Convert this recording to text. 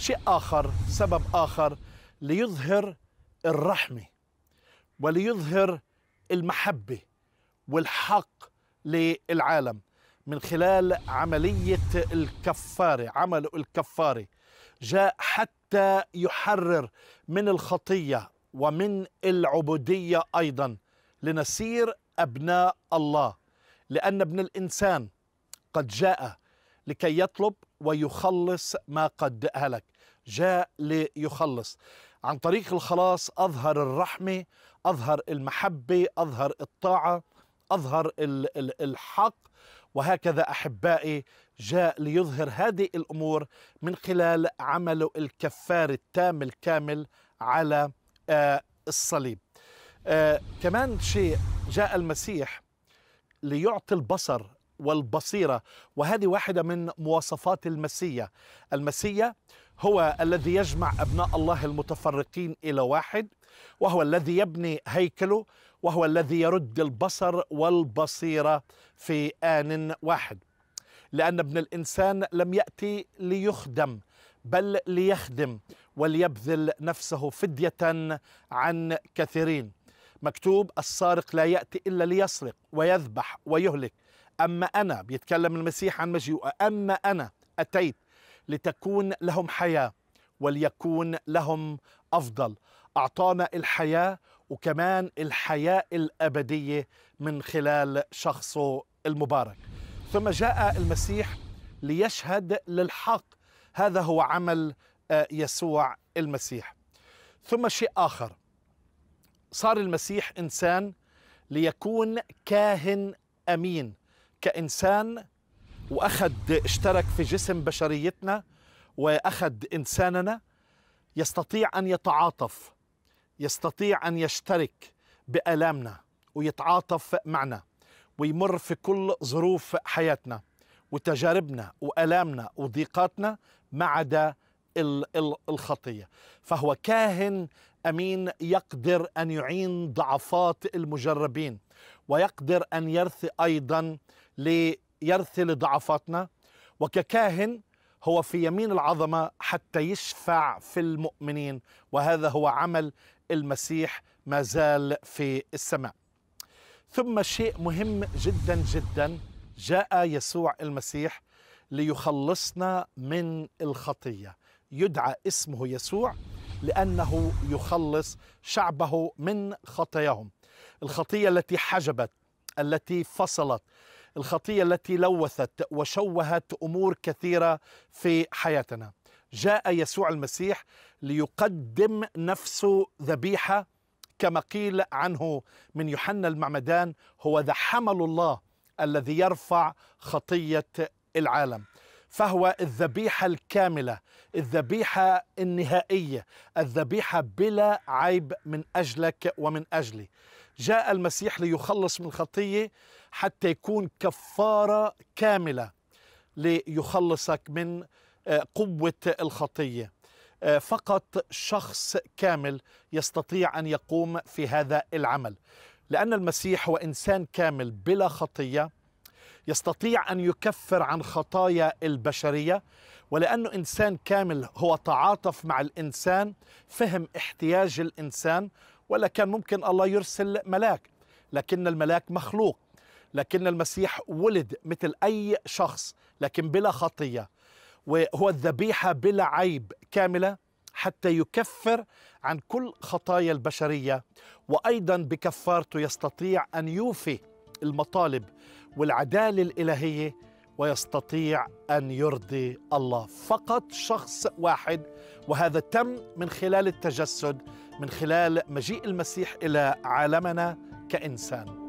شيء آخر سبب آخر ليظهر الرحمة وليظهر المحبة والحق للعالم من خلال عملية الكفارة عمل الكفارة جاء حتى يحرر من الخطية ومن العبودية أيضا لنسير أبناء الله لأن ابن الإنسان قد جاء لكي يطلب ويخلص ما قد هلك جاء ليخلص عن طريق الخلاص أظهر الرحمة أظهر المحبة أظهر الطاعة أظهر الحق وهكذا أحبائي جاء ليظهر هذه الأمور من خلال عمله الكفار التام الكامل على آه، الصليب آه، كمان شيء جاء المسيح ليعطي البصر والبصيرة وهذه واحدة من مواصفات المسيا المسيا هو الذي يجمع أبناء الله المتفرقين إلى واحد وهو الذي يبني هيكله وهو الذي يرد البصر والبصيرة في آن واحد لأن ابن الإنسان لم يأتي ليخدم بل ليخدم وليبذل نفسه فدية عن كثيرين مكتوب السارق لا يأتي إلا ليسرق ويذبح ويهلك أما أنا بيتكلم المسيح عن مجيئه أما أنا أتيت لتكون لهم حياة وليكون لهم أفضل أعطانا الحياة وكمان الحياة الأبدية من خلال شخصه المبارك ثم جاء المسيح ليشهد للحق هذا هو عمل آه، يسوع المسيح ثم شيء آخر صار المسيح إنسان ليكون كاهن أمين كإنسان وأخذ اشترك في جسم بشريتنا وأخذ إنساننا يستطيع أن يتعاطف يستطيع أن يشترك بآلامنا ويتعاطف معنا ويمر في كل ظروف حياتنا وتجاربنا وآلامنا وضيقاتنا ما عدا الخطية فهو كاهن أمين يقدر أن يعين ضعفات المجربين ويقدر أن يرثي أيضا ليرثي لضعفاتنا وككاهن هو في يمين العظمه حتى يشفع في المؤمنين وهذا هو عمل المسيح ما زال في السماء ثم شيء مهم جدا جدا جاء يسوع المسيح ليخلصنا من الخطيه يدعى اسمه يسوع لانه يخلص شعبه من خطاياهم الخطيه التي حجبت التي فصلت الخطيه التي لوثت وشوهت امور كثيره في حياتنا جاء يسوع المسيح ليقدم نفسه ذبيحه كما قيل عنه من يوحنا المعمدان هو ذا حمل الله الذي يرفع خطيه العالم فهو الذبيحه الكامله الذبيحه النهائيه الذبيحه بلا عيب من اجلك ومن اجلي جاء المسيح ليخلص من الخطيه حتى يكون كفاره كامله ليخلصك من آه، قوه الخطيه آه، فقط شخص كامل يستطيع ان يقوم في هذا العمل لان المسيح هو انسان كامل بلا خطيه يستطيع ان يكفر عن خطايا البشريه ولانه انسان كامل هو تعاطف مع الانسان فهم احتياج الانسان ولا كان ممكن الله يرسل ملاك لكن الملاك مخلوق لكن المسيح ولد مثل أي شخص لكن بلا خطية وهو الذبيحة بلا عيب كاملة حتى يكفر عن كل خطايا البشرية وأيضا بكفارته يستطيع أن يوفي المطالب والعدالة الإلهية ويستطيع أن يرضي الله فقط شخص واحد وهذا تم من خلال التجسد من خلال مجيء المسيح الى عالمنا كانسان